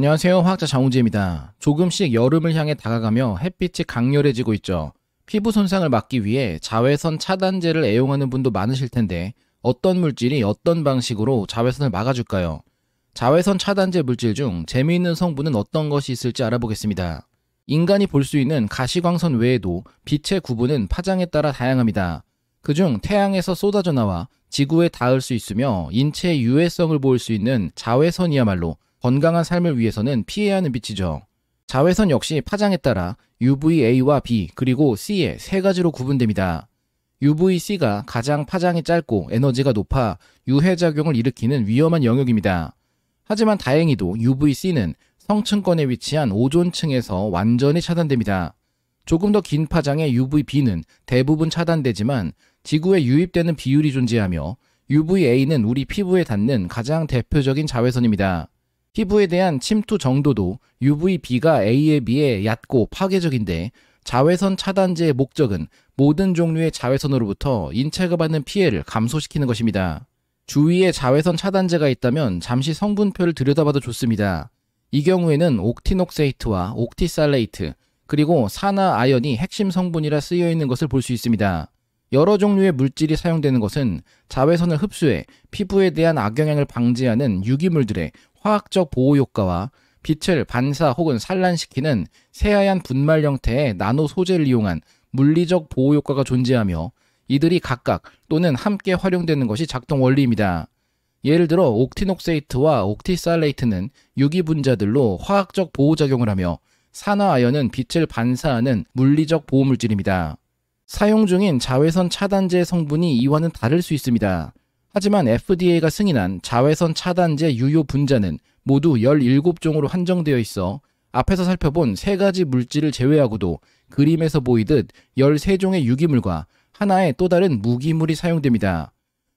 안녕하세요. 화학자 장우지입니다. 조금씩 여름을 향해 다가가며 햇빛이 강렬해지고 있죠. 피부 손상을 막기 위해 자외선 차단제를 애용하는 분도 많으실 텐데 어떤 물질이 어떤 방식으로 자외선을 막아줄까요? 자외선 차단제 물질 중 재미있는 성분은 어떤 것이 있을지 알아보겠습니다. 인간이 볼 수 있는 가시광선 외에도 빛의 구분은 파장에 따라 다양합니다. 그 중 태양에서 쏟아져 나와 지구에 닿을 수 있으며 인체의 유해성을 보일 수 있는 자외선이야말로 건강한 삶을 위해서는 피해야 하는 빛이죠. 자외선 역시 파장에 따라 UVA와 B 그리고 C의 세 가지로 구분됩니다. UVC가 가장 파장이 짧고 에너지가 높아 유해작용을 일으키는 위험한 영역입니다. 하지만 다행히도 UVC는 성층권에 위치한 오존층에서 완전히 차단됩니다. 조금 더 긴 파장의 UVB는 대부분 차단되지만 지구에 유입되는 비율이 존재하며 UVA는 우리 피부에 닿는 가장 대표적인 자외선입니다. 피부에 대한 침투 정도도 UVB가 A에 비해 얕고 파괴적인데 자외선 차단제의 목적은 모든 종류의 자외선으로부터 인체가 받는 피해를 감소시키는 것입니다. 주위에 자외선 차단제가 있다면 잠시 성분표를 들여다봐도 좋습니다. 이 경우에는 옥티녹세이트와 옥티살레이트 그리고 산화 아연이 핵심 성분이라 쓰여 있는 것을 볼 수 있습니다. 여러 종류의 물질이 사용되는 것은 자외선을 흡수해 피부에 대한 악영향을 방지하는 유기물들의 화학적 보호 효과와 빛을 반사 혹은 산란시키는 새하얀 분말 형태의 나노 소재를 이용한 물리적 보호 효과가 존재하며 이들이 각각 또는 함께 활용되는 것이 작동 원리입니다. 예를 들어 옥티녹세이트와 옥티살레이트는 유기분자들로 화학적 보호작용을 하며 산화아연은 빛을 반사하는 물리적 보호물질입니다. 사용 중인 자외선 차단제 성분이 이와는 다를 수 있습니다. 하지만 FDA가 승인한 자외선 차단제 유효 분자는 모두 17종으로 한정되어 있어 앞에서 살펴본 세가지 물질을 제외하고도 그림에서 보이듯 13종의 유기물과 하나의 또 다른 무기물이 사용됩니다.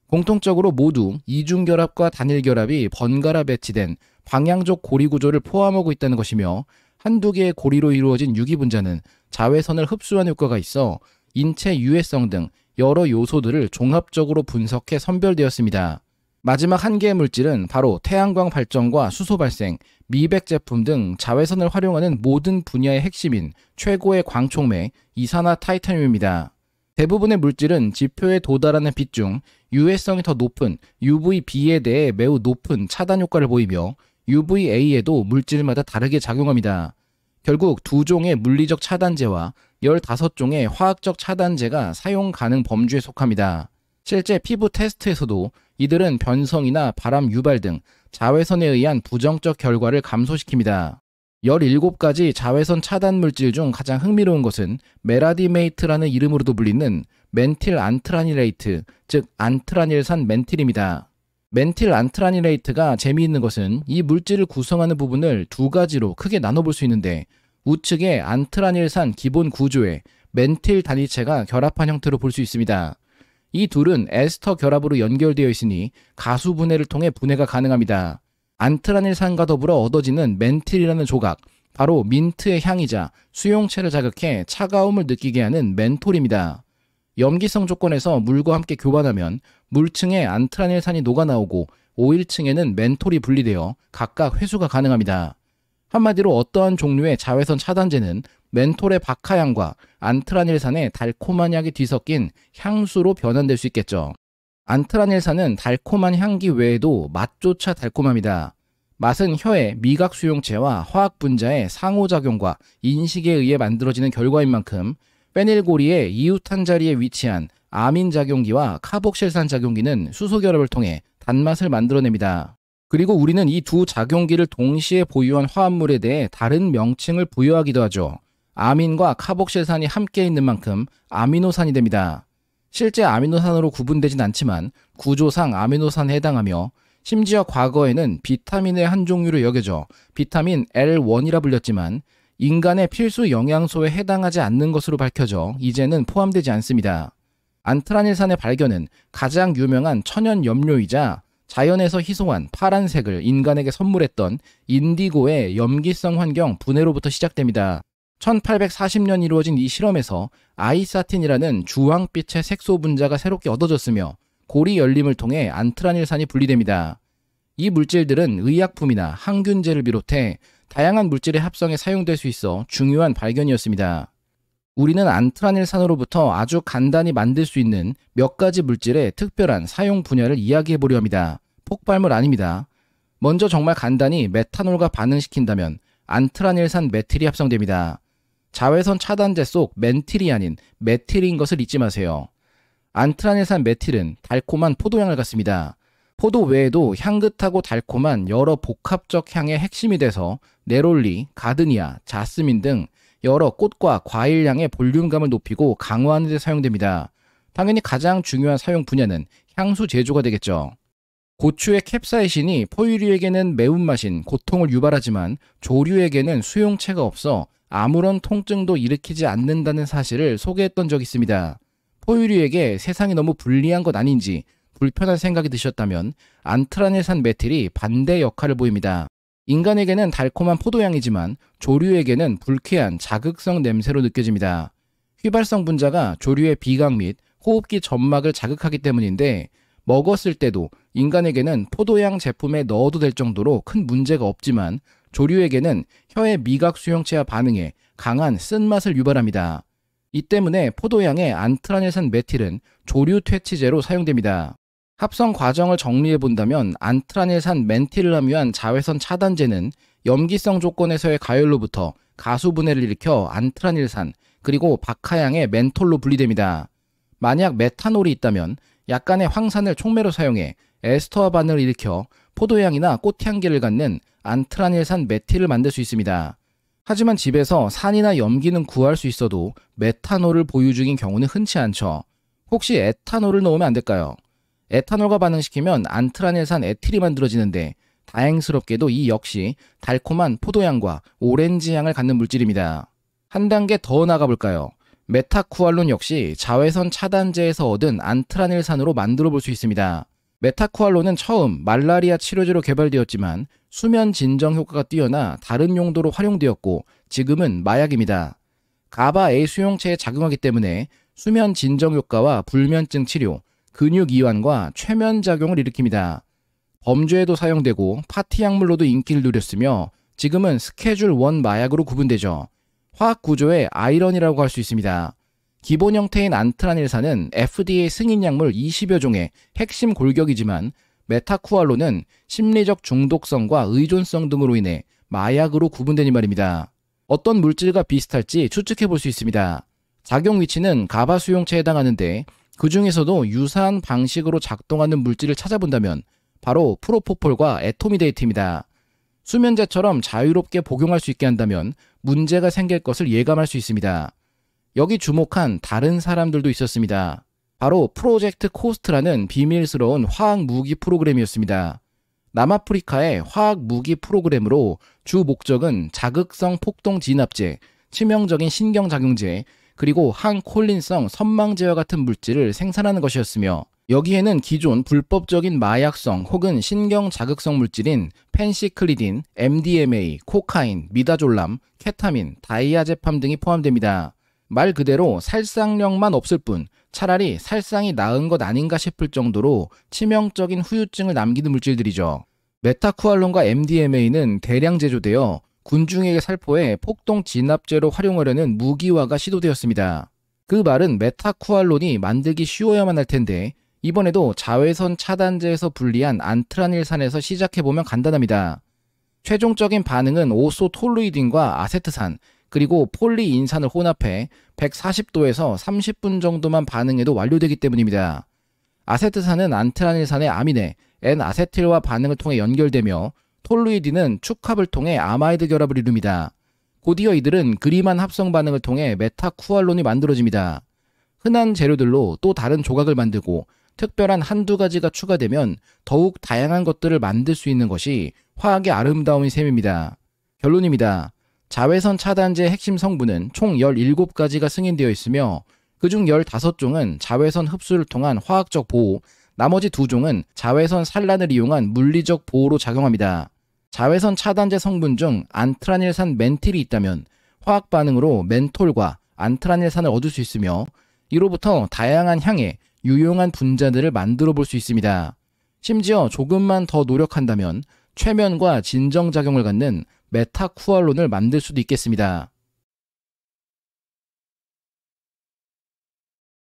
공통적으로 모두 이중결합과 단일결합이 번갈아 배치된 방향적 고리 구조를 포함하고 있다는 것이며 한두 개의 고리로 이루어진 유기분자는 자외선을 흡수한 효과가 있어 인체 유해성 등 여러 요소들을 종합적으로 분석해 선별되었습니다. 마지막 한 개의 물질은 바로 태양광 발전과 수소 발생, 미백 제품 등 자외선을 활용하는 모든 분야의 핵심인 최고의 광촉매 이산화 타이타늄입니다. 대부분의 물질은 지표에 도달하는 빛 중 유해성이 더 높은 UVB에 대해 매우 높은 차단 효과를 보이며 UVA에도 물질마다 다르게 작용합니다. 결국 두 종의 물리적 차단제와 15종의 화학적 차단제가 사용 가능 범주에 속합니다. 실제 피부 테스트에서도 이들은 변성이나 바람 유발 등 자외선에 의한 부정적 결과를 감소시킵니다. 17가지 자외선 차단 물질 중 가장 흥미로운 것은 메라디메이트라는 이름으로도 불리는 멘틸 안트라닐레이트, 즉 안트라닐산 멘틸입니다. 멘틸 안트라닐레이트가 재미있는 것은 이 물질을 구성하는 부분을 두 가지로 크게 나눠볼 수 있는데 우측에 안트라닐산 기본 구조에 멘틸 단위체가 결합한 형태로 볼 수 있습니다. 이 둘은 에스터 결합으로 연결되어 있으니 가수 분해를 통해 분해가 가능합니다. 안트라닐산과 더불어 얻어지는 멘틸이라는 조각, 바로 민트의 향이자 수용체를 자극해 차가움을 느끼게 하는 멘톨입니다. 염기성 조건에서 물과 함께 교반하면 물층에 안트라닐산이 녹아나오고 오일층에는 멘톨이 분리되어 각각 회수가 가능합니다. 한마디로 어떠한 종류의 자외선 차단제는 멘톨의 박하향과 안트라닐산의 달콤한 향이 뒤섞인 향수로 변환될 수 있겠죠. 안트라닐산은 달콤한 향기 외에도 맛조차 달콤합니다. 맛은 혀의 미각 수용체와 화학 분자의 상호작용과 인식에 의해 만들어지는 결과인 만큼 페닐고리의 이웃한 자리에 위치한 아민 작용기와 카복실산 작용기는 수소 결합을 통해 단맛을 만들어냅니다. 그리고 우리는 이 두 작용기를 동시에 보유한 화합물에 대해 다른 명칭을 부여하기도 하죠. 아민과 카복실산이 함께 있는 만큼 아미노산이 됩니다. 실제 아미노산으로 구분되진 않지만 구조상 아미노산에 해당하며 심지어 과거에는 비타민의 한 종류로 여겨져 비타민 L1이라 불렸지만 인간의 필수 영양소에 해당하지 않는 것으로 밝혀져 이제는 포함되지 않습니다. 안트라닐산의 발견은 가장 유명한 천연 염료이자 자연에서 희송한 파란색을 인간에게 선물했던 인디고의 염기성 환경 분해로부터 시작됩니다. 1840년 이루어진 이 실험에서 아이사틴이라는 주황빛의 색소 분자가 새롭게 얻어졌으며 고리 열림을 통해 안트라닐산이 분리됩니다. 이 물질들은 의약품이나 항균제를 비롯해 다양한 물질의 합성에 사용될 수 있어 중요한 발견이었습니다. 우리는 안트라닐산으로부터 아주 간단히 만들 수 있는 몇 가지 물질의 특별한 사용 분야를 이야기해 보려 합니다. 폭발물 아닙니다. 먼저 정말 간단히 메탄올과 반응시킨다면 안트라닐산 메틸이 합성됩니다. 자외선 차단제 속 멘틸이 아닌 메틸인 것을 잊지 마세요. 안트라닐산 메틸은 달콤한 포도향을 갖습니다. 포도 외에도 향긋하고 달콤한 여러 복합적 향의 핵심이 돼서 네롤리, 가드니아, 자스민 등 여러 꽃과 과일 향의 볼륨감을 높이고 강화하는 데 사용됩니다. 당연히 가장 중요한 사용 분야는 향수 제조가 되겠죠. 고추의 캡사이신이 포유류에게는 매운맛인 고통을 유발하지만 조류에게는 수용체가 없어 아무런 통증도 일으키지 않는다는 사실을 소개했던 적이 있습니다. 포유류에게 세상이 너무 불리한 것 아닌지 불편한 생각이 드셨다면 안트라닐산 메틸이 반대 역할을 보입니다. 인간에게는 달콤한 포도향이지만 조류에게는 불쾌한 자극성 냄새로 느껴집니다. 휘발성 분자가 조류의 비강 및 호흡기 점막을 자극하기 때문인데 먹었을 때도 인간에게는 포도향 제품에 넣어도 될 정도로 큰 문제가 없지만 조류에게는 혀의 미각 수용체와 반응에 강한 쓴맛을 유발합니다. 이 때문에 포도향의 안트라닐산 메틸은 조류 퇴치제로 사용됩니다. 합성 과정을 정리해 본다면 안트라닐산 멘틸을 함유한 자외선 차단제는 염기성 조건에서의 가열로부터 가수분해를 일으켜 안트라닐산 그리고 박하향의 멘톨로 분리됩니다. 만약 메탄올이 있다면 약간의 황산을 촉매로 사용해 에스터와 반을 일으켜 포도향이나 꽃향기를 갖는 안트라닐산 메틸을 만들 수 있습니다. 하지만 집에서 산이나 염기는 구할 수 있어도 메탄올을 보유 중인 경우는 흔치 않죠. 혹시 에탄올을 넣으면 안 될까요? 에탄올과 반응시키면 안트라닐산 에틸이 만들어지는데 다행스럽게도 이 역시 달콤한 포도향과 오렌지향을 갖는 물질입니다. 한 단계 더 나가볼까요? 메타쿠알론 역시 자외선 차단제에서 얻은 안트라닐산으로 만들어 볼 수 있습니다. 메타쿠알론은 처음 말라리아 치료제로 개발되었지만 수면 진정 효과가 뛰어나 다른 용도로 활용되었고 지금은 마약입니다. 가바 A 수용체에 작용하기 때문에 수면 진정 효과와 불면증 치료, 근육 이완과 최면 작용을 일으킵니다. 범죄에도 사용되고 파티 약물로도 인기를 누렸으며 지금은 스케줄 원 마약으로 구분되죠. 화학 구조의 아이러니라고 할 수 있습니다. 기본 형태인 안트라닐산은 FDA 승인 약물 20여 종의 핵심 골격이지만 메타쿠알로는 심리적 중독성과 의존성 등으로 인해 마약으로 구분되니 말입니다. 어떤 물질과 비슷할지 추측해 볼 수 있습니다. 작용 위치는 가바 수용체에 해당하는데 그 중에서도 유사한 방식으로 작동하는 물질을 찾아본다면 바로 프로포폴과 에토미데이트입니다. 수면제처럼 자유롭게 복용할 수 있게 한다면 문제가 생길 것을 예감할 수 있습니다. 여기 주목한 다른 사람들도 있었습니다. 바로 프로젝트 코스트라는 비밀스러운 화학 무기 프로그램이었습니다. 남아프리카의 화학 무기 프로그램으로 주 목적은 자극성 폭동 진압제, 치명적인 신경작용제, 그리고 항콜린성 선망제와 같은 물질을 생산하는 것이었으며 여기에는 기존 불법적인 마약성 혹은 신경 자극성 물질인 펜시클리딘, MDMA, 코카인, 미다졸람, 케타민, 다이아제팜 등이 포함됩니다. 말 그대로 살상력만 없을 뿐 차라리 살상이 나은 것 아닌가 싶을 정도로 치명적인 후유증을 남기는 물질들이죠. 메타쿠알론과 MDMA는 대량 제조되어 군중에게 살포해 폭동 진압제로 활용하려는 무기화가 시도되었습니다. 그 말은 메타쿠알론이 만들기 쉬워야만 할 텐데 이번에도 자외선 차단제에서 분리한 안트라닐산에서 시작해보면 간단합니다. 최종적인 반응은 오소톨루이딘과 아세트산 그리고 폴리인산을 혼합해 140도에서 30분 정도만 반응해도 완료되기 때문입니다. 아세트산은 안트라닐산의 아미네, N아세틸과 반응을 통해 연결되며 톨루이딘은 축합을 통해 아마이드 결합을 이룹니다. 곧이어 이들은 그리만 합성 반응을 통해 메타쿠알론이 만들어집니다. 흔한 재료들로 또 다른 조각을 만들고 특별한 한두 가지가 추가되면 더욱 다양한 것들을 만들 수 있는 것이 화학의 아름다움인 셈입니다. 결론입니다. 자외선 차단제 핵심 성분은 총 17가지가 승인되어 있으며 그중 15종은 자외선 흡수를 통한 화학적 보호, 나머지 2종은 자외선 산란을 이용한 물리적 보호로 작용합니다. 자외선 차단제 성분 중 안트라닐산 멘틸이 있다면 화학 반응으로 멘톨과 안트라닐산을 얻을 수 있으며 이로부터 다양한 향에 유용한 분자들을 만들어 볼 수 있습니다. 심지어 조금만 더 노력한다면 최면과 진정작용을 갖는 메타쿠알론을 만들 수도 있겠습니다.